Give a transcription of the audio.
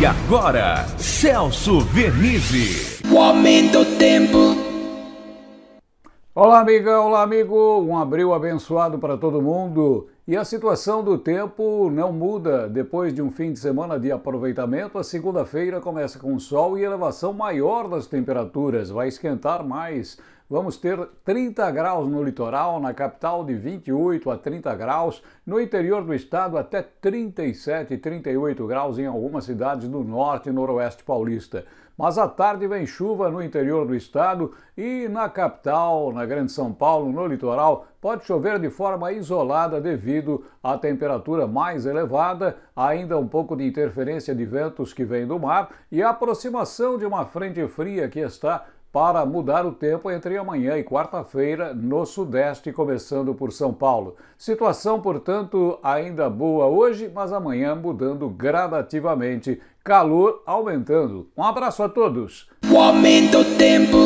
E agora, Celso Vernizzi. O aumento do tempo. Olá, amiga, olá, amigo. Um abril abençoado para todo mundo. E a situação do tempo não muda. Depois de um fim de semana de aproveitamento, a segunda-feira começa com sol e elevação maior das temperaturas. Vai esquentar mais. Vamos ter 30 graus no litoral, na capital de 28 a 30 graus, no interior do estado até 37 e 38 graus em algumas cidades do norte e noroeste paulista. Mas à tarde vem chuva no interior do estado e na capital, na Grande São Paulo, no litoral, pode chover de forma isolada devido à temperatura mais elevada, ainda um pouco de interferência de ventos que vem do mar e a aproximação de uma frente fria que está para mudar o tempo entre amanhã e quarta-feira no Sudeste, começando por São Paulo. Situação, portanto, ainda boa hoje, mas amanhã mudando gradativamente. Calor aumentando. Um abraço a todos. O aumento tempo.